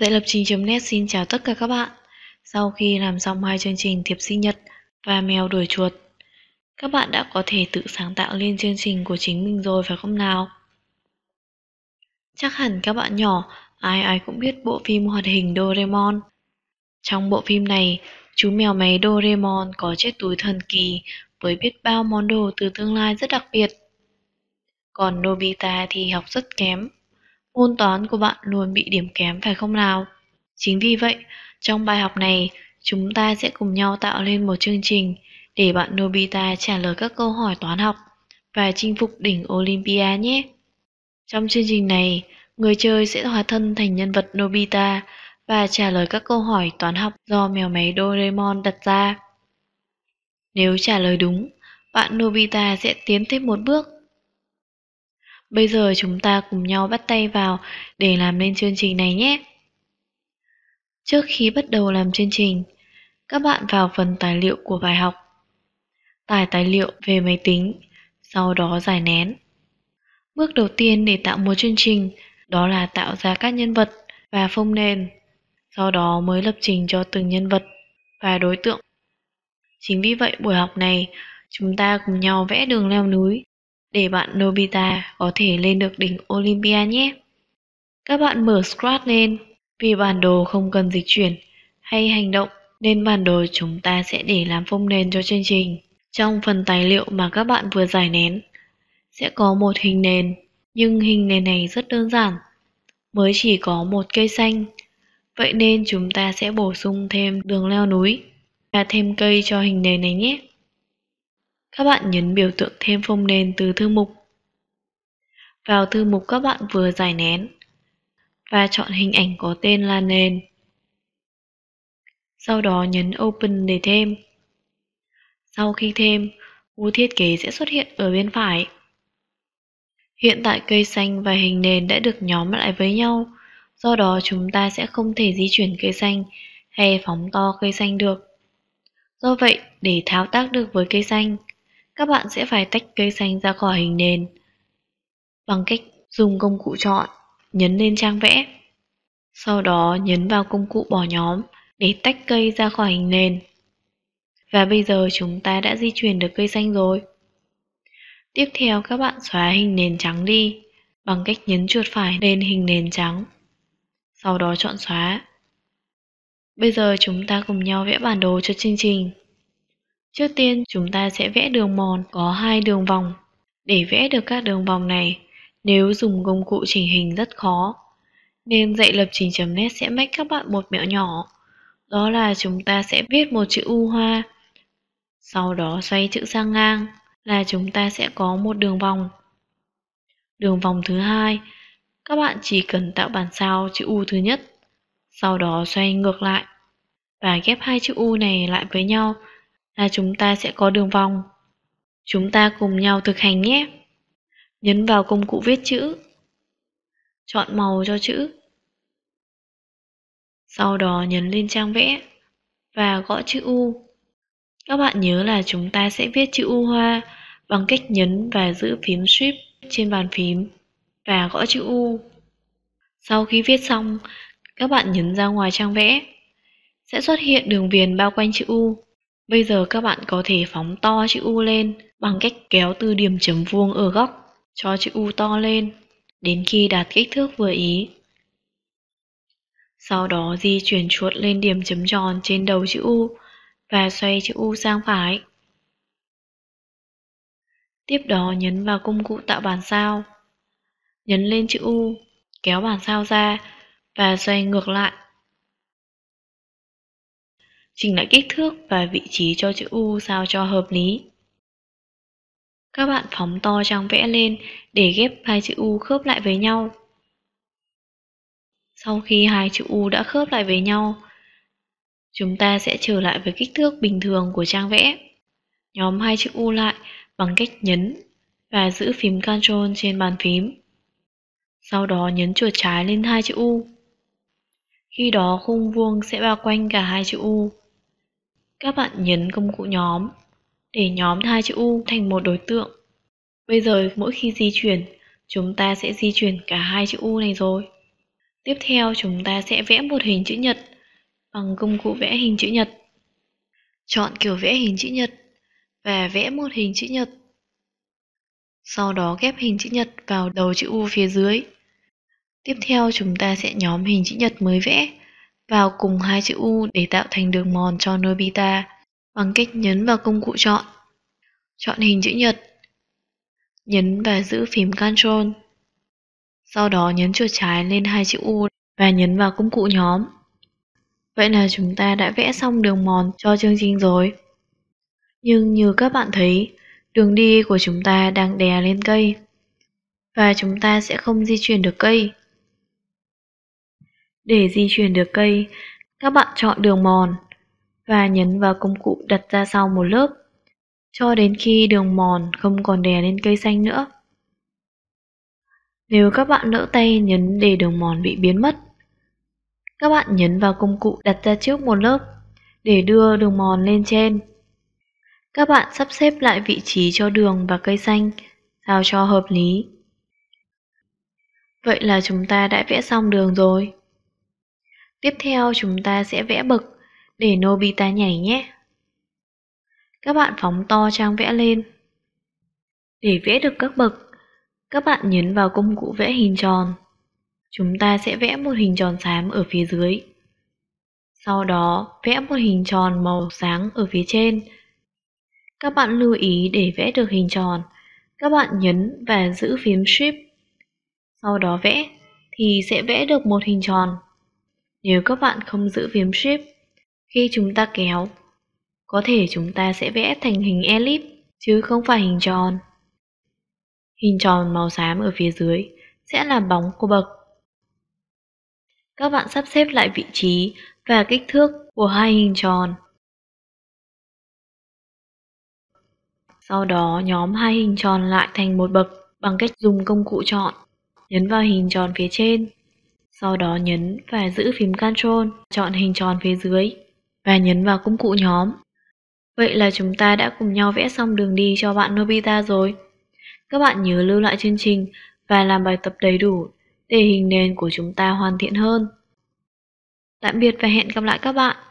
Dạy lập trình.net xin chào tất cả các bạn. Sau khi làm xong hai chương trình Thiệp sinh nhật và Mèo đuổi chuột, các bạn đã có thể tự sáng tạo lên chương trình của chính mình rồi phải không nào? Chắc hẳn các bạn nhỏ ai ai cũng biết bộ phim hoạt hình Doraemon. Trong bộ phim này, chú mèo máy Doraemon có chiếc túi thần kỳ với biết bao món đồ từ tương lai rất đặc biệt. Còn Nobita thì học rất kém, Môn toán của bạn luôn bị điểm kém phải không nào? Chính vì vậy, trong bài học này, chúng ta sẽ cùng nhau tạo lên một chương trình để bạn Nobita trả lời các câu hỏi toán học và chinh phục đỉnh Olympia nhé. Trong chương trình này, người chơi sẽ hóa thân thành nhân vật Nobita và trả lời các câu hỏi toán học do mèo máy Doraemon đặt ra. Nếu trả lời đúng, bạn Nobita sẽ tiến thêm một bước Bây giờ chúng ta cùng nhau bắt tay vào để làm nên chương trình này nhé. Trước khi bắt đầu làm chương trình, các bạn vào phần tài liệu của bài học. Tải tài liệu về máy tính, sau đó giải nén. Bước đầu tiên để tạo một chương trình đó là tạo ra các nhân vật và phông nền, sau đó mới lập trình cho từng nhân vật và đối tượng. Chính vì vậy buổi học này, chúng ta cùng nhau vẽ đường leo núi để bạn Nobita có thể lên được đỉnh Olympia nhé. Các bạn mở Scratch lên, vì bản đồ không cần dịch chuyển hay hành động nên bản đồ chúng ta sẽ để làm phông nền cho chương trình. Trong phần tài liệu mà các bạn vừa giải nén, sẽ có một hình nền, nhưng hình nền này rất đơn giản, mới chỉ có một cây xanh. Vậy nên chúng ta sẽ bổ sung thêm đường leo núi và thêm cây cho hình nền này nhé. Các bạn nhấn biểu tượng thêm phông nền từ thư mục. Vào thư mục các bạn vừa giải nén và chọn hình ảnh có tên là nền. Sau đó nhấn Open để thêm. Sau khi thêm, u thiết kế sẽ xuất hiện ở bên phải. Hiện tại cây xanh và hình nền đã được nhóm lại với nhau, do đó chúng ta sẽ không thể di chuyển cây xanh hay phóng to cây xanh được. Do vậy, để thao tác được với cây xanh, các bạn sẽ phải tách cây xanh ra khỏi hình nền bằng cách dùng công cụ chọn, nhấn lên trang vẽ. Sau đó nhấn vào công cụ bỏ nhóm để tách cây ra khỏi hình nền. Và bây giờ chúng ta đã di chuyển được cây xanh rồi. Tiếp theo các bạn xóa hình nền trắng đi bằng cách nhấn chuột phải lên hình nền trắng. Sau đó chọn xóa. Bây giờ chúng ta cùng nhau vẽ bản đồ cho chương trình. Trước tiên chúng ta sẽ vẽ đường mòn có hai đường vòng. Để vẽ được các đường vòng này, nếu dùng công cụ chỉnh hình rất khó. Nên dạy lập trình chấm nét sẽ mách các bạn một mẹo nhỏ. Đó là chúng ta sẽ viết một chữ U hoa, sau đó xoay chữ sang ngang là chúng ta sẽ có một đường vòng. Đường vòng thứ hai, các bạn chỉ cần tạo bản sao chữ U thứ nhất, sau đó xoay ngược lại và ghép hai chữ U này lại với nhau là chúng ta sẽ có đường vòng. Chúng ta cùng nhau thực hành nhé. Nhấn vào công cụ viết chữ. Chọn màu cho chữ. Sau đó nhấn lên trang vẽ và gõ chữ U. Các bạn nhớ là chúng ta sẽ viết chữ U hoa bằng cách nhấn và giữ phím Shift trên bàn phím và gõ chữ U. Sau khi viết xong, các bạn nhấn ra ngoài trang vẽ. Sẽ xuất hiện đường viền bao quanh chữ U. Bây giờ các bạn có thể phóng to chữ U lên bằng cách kéo từ điểm chấm vuông ở góc cho chữ U to lên đến khi đạt kích thước vừa ý. Sau đó di chuyển chuột lên điểm chấm tròn trên đầu chữ U và xoay chữ U sang phải. Tiếp đó nhấn vào công cụ tạo bản sao. Nhấn lên chữ U, kéo bản sao ra và xoay ngược lại chỉnh lại kích thước và vị trí cho chữ U sao cho hợp lý. Các bạn phóng to trang vẽ lên để ghép hai chữ U khớp lại với nhau. Sau khi hai chữ U đã khớp lại với nhau, chúng ta sẽ trở lại với kích thước bình thường của trang vẽ. Nhóm hai chữ U lại bằng cách nhấn và giữ phím Ctrl trên bàn phím. Sau đó nhấn chuột trái lên hai chữ U. Khi đó khung vuông sẽ bao quanh cả hai chữ U các bạn nhấn công cụ nhóm để nhóm hai chữ U thành một đối tượng. Bây giờ mỗi khi di chuyển, chúng ta sẽ di chuyển cả hai chữ U này rồi. Tiếp theo chúng ta sẽ vẽ một hình chữ nhật bằng công cụ vẽ hình chữ nhật. Chọn kiểu vẽ hình chữ nhật và vẽ một hình chữ nhật. Sau đó ghép hình chữ nhật vào đầu chữ U phía dưới. Tiếp theo chúng ta sẽ nhóm hình chữ nhật mới vẽ vào cùng hai chữ U để tạo thành đường mòn cho Nobita bằng cách nhấn vào công cụ chọn. Chọn hình chữ nhật. Nhấn và giữ phím Ctrl. Sau đó nhấn chuột trái lên hai chữ U và nhấn vào công cụ nhóm. Vậy là chúng ta đã vẽ xong đường mòn cho chương trình rồi. Nhưng như các bạn thấy, đường đi của chúng ta đang đè lên cây. Và chúng ta sẽ không di chuyển được cây. Để di chuyển được cây, các bạn chọn đường mòn và nhấn vào công cụ đặt ra sau một lớp cho đến khi đường mòn không còn đè lên cây xanh nữa. Nếu các bạn lỡ tay nhấn để đường mòn bị biến mất, các bạn nhấn vào công cụ đặt ra trước một lớp để đưa đường mòn lên trên. Các bạn sắp xếp lại vị trí cho đường và cây xanh sao cho hợp lý. Vậy là chúng ta đã vẽ xong đường rồi. Tiếp theo chúng ta sẽ vẽ bậc để Nobita nhảy nhé. Các bạn phóng to trang vẽ lên. Để vẽ được các bậc, các bạn nhấn vào công cụ vẽ hình tròn. Chúng ta sẽ vẽ một hình tròn xám ở phía dưới. Sau đó vẽ một hình tròn màu sáng ở phía trên. Các bạn lưu ý để vẽ được hình tròn, các bạn nhấn và giữ phím Shift. Sau đó vẽ thì sẽ vẽ được một hình tròn nếu các bạn không giữ phím Shift, khi chúng ta kéo, có thể chúng ta sẽ vẽ thành hình elip chứ không phải hình tròn. Hình tròn màu xám ở phía dưới sẽ là bóng của bậc. Các bạn sắp xếp lại vị trí và kích thước của hai hình tròn. Sau đó nhóm hai hình tròn lại thành một bậc bằng cách dùng công cụ chọn. Nhấn vào hình tròn phía trên sau đó nhấn và giữ phím Ctrl, chọn hình tròn phía dưới và nhấn vào công cụ nhóm. Vậy là chúng ta đã cùng nhau vẽ xong đường đi cho bạn Nobita rồi. Các bạn nhớ lưu lại chương trình và làm bài tập đầy đủ để hình nền của chúng ta hoàn thiện hơn. Tạm biệt và hẹn gặp lại các bạn.